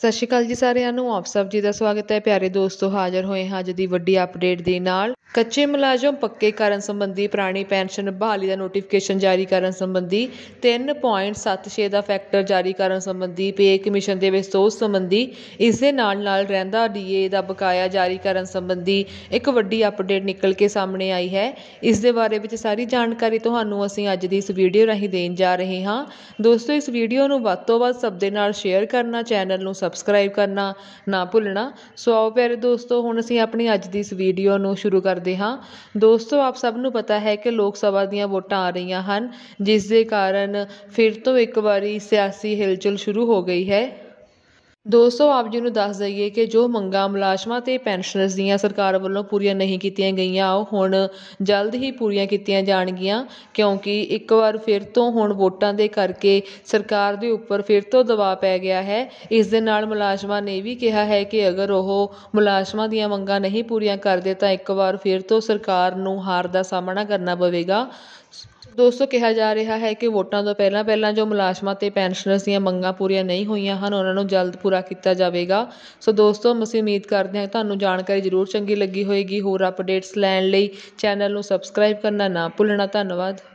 ਸਤਿ ਸ਼੍ਰੀ ਅਕਾਲ ਜੀ ਸਾਰਿਆਂ ਨੂੰ ਆਪ ਸਭ ਜੀ ਦਾ ਸਵਾਗਤ ਹੈ ਪਿਆਰੇ ਦੋਸਤੋ ਹਾਜ਼ਰ ਹੋਏ ਹਾਂ ਅੱਜ ਦੀ ਵੱਡੀ ਅਪਡੇਟ ਦੇ ਨਾਲ ਕੱਚੇ ਮੁਲਾਜ਼ਮ ਪੱਕੇ ਕਰਨ ਸੰਬੰਧੀ ਪੁਰਾਣੀ ਪੈਨਸ਼ਨ ਬਹਾਲੀ ਦਾ ਨੋਟੀਫਿਕੇਸ਼ਨ ਜਾਰੀ ਕਰਨ ਸੰਬੰਧੀ 3.76 ਦਾ ਫੈਕਟਰ ਜਾਰੀ ਕਰਨ ਸੰਬੰਧੀ ਪੇ ਕਮਿਸ਼ਨ ਦੇ ਵਿਸਤੋਸ ਸੰਬੰਧੀ ਇਸ ਦੇ ਨਾਲ ਨਾਲ ਰਹਿੰਦਾ ਡੀਏ ਦਾ ਬਕਾਇਆ ਜਾਰੀ ਕਰਨ ਸੰਬੰਧੀ ਇੱਕ ਵੱਡੀ ਅਪਡੇਟ ਨਿਕਲ ਕੇ ਸਾਹਮਣੇ ਆਈ ਹੈ ਇਸ ਦੇ ਬਾਰੇ ਵਿੱਚ ਸਾਰੀ ਜਾਣਕਾਰੀ ਤੁਹਾਨੂੰ ਅਸੀਂ ਅੱਜ ਦੀ ਇਸ ਵੀਡੀਓ ਰਾਹੀਂ ਦੇਣ ਜਾ ਰਹੇ ਹਾਂ ਦੋਸਤੋ ਇਸ ਵੀਡੀਓ ਨੂੰ ਵੱਧ ਤੋਂ ਵੱਧ ਸਭ ਦੇ ਨਾਲ ਸ਼ੇਅਰ ਕਰਨਾ ਚੈਨਲ ਨੂੰ ਸਬਸਕ੍ਰਾਈਬ ਕਰਨਾ ਨਾ ਭੁੱਲਣਾ ਸੋ ਆਓ ਪਿਆਰੇ ਦੋਸਤੋ ਹੁਣ ਅਸੀਂ ਆਪਣੀ ਅੱਜ ਦੀ ਇਸ ਵੀਡੀਓ ਨੂੰ ਸ਼ੁਰੂ ਕਰਦੇ ਹਾਂ ਦੋਸਤੋ ਆਪ ਸਭ ਨੂੰ ਪਤਾ ਹੈ ਕਿ ਲੋਕ ਸਭਾ ਦੀਆਂ ਵੋਟਾਂ ਆ ਰਹੀਆਂ ਹਨ ਜਿਸ ਦੇ ਕਾਰਨ ਫਿਰ ਤੋਂ ਇੱਕ ਵਾਰੀ ਸਿਆਸੀ ਹਿਲਚਲ ਸ਼ੁਰੂ ਹੋ ਗਈ ਹੈ ਦੋਸਤੋ ਆਪ ਜੀ ਨੂੰ ਦੱਸ ਦਈਏ ਕਿ ਜੋ ਮੰਗਾਂ ਮੁਲਾਜ਼ਮਾਂ ਤੇ ਪੈਨਸ਼ਨਰਸ ਦੀਆਂ ਸਰਕਾਰ ਵੱਲੋਂ ਪੂਰੀਆਂ ਨਹੀਂ ਕੀਤੀਆਂ ਗਈਆਂ ਉਹ ਹੁਣ ਜਲਦ ਹੀ ਪੂਰੀਆਂ ਕੀਤੀਆਂ ਜਾਣਗੀਆਂ ਕਿਉਂਕਿ ਇੱਕ ਵਾਰ ਫਿਰ ਤੋਂ ਹੁਣ ਵੋਟਾਂ ਦੇ ਕਰਕੇ ਸਰਕਾਰ ਦੇ ਉੱਪਰ ਫਿਰ ਤੋਂ ਦਬਾਅ ਪੈ ਗਿਆ ਹੈ ਇਸ ਦੇ ਨਾਲ ਮੁਲਾਜ਼ਮਾਂ ਨੇ ਵੀ ਕਿਹਾ ਹੈ ਕਿ ਅਗਰ ਉਹ ਮੁਲਾਜ਼ਮਾਂ ਦੀਆਂ ਮੰਗਾਂ ਨਹੀਂ ਪੂਰੀਆਂ ਕਰਦੇ ਤਾਂ ਇੱਕ ਵਾਰ ਫਿਰ ਤੋਂ ਸਰਕਾਰ ਨੂੰ ਹਾਰ ਦਾ ਸਾਹਮਣਾ ਕਰਨਾ ਪਵੇਗਾ ਦੋਸਤੋ ਕਿਹਾ ਜਾ ਰਿਹਾ ਹੈ ਕਿ ਵੋਟਾਂ ਤੋਂ ਪਹਿਲਾਂ ਪਹਿਲਾਂ ਜੋ ਮੁਲਾਜ਼ਮਾਂ ਤੇ ਪੈਨਸ਼ਨਰਸ ਦੀਆਂ ਮੰਗਾਂ ਪੂਰੀਆਂ ਨਹੀਂ ਹੋਈਆਂ ਹਨ ਉਹਨਾਂ ਨੂੰ ਜਲਦ ਪੂਰਾ ਕੀਤਾ ਜਾਵੇਗਾ ਸੋ ਦੋਸਤੋ ਅਸੀਂ ਉਮੀਦ ਕਰਦੇ ਹਾਂ ਤੁਹਾਨੂੰ ਜਾਣਕਾਰੀ ਜ਼ਰੂਰ ਚੰਗੀ ਲੱਗੀ ਹੋਵੇਗੀ ਹੋਰ ਅਪਡੇਟਸ ਲੈਣ ਲਈ ਚੈਨਲ ਨੂੰ ਸਬਸਕ੍ਰਾਈਬ ਕਰਨਾ ਨਾ ਭੁੱਲਣਾ ਧੰਨਵਾਦ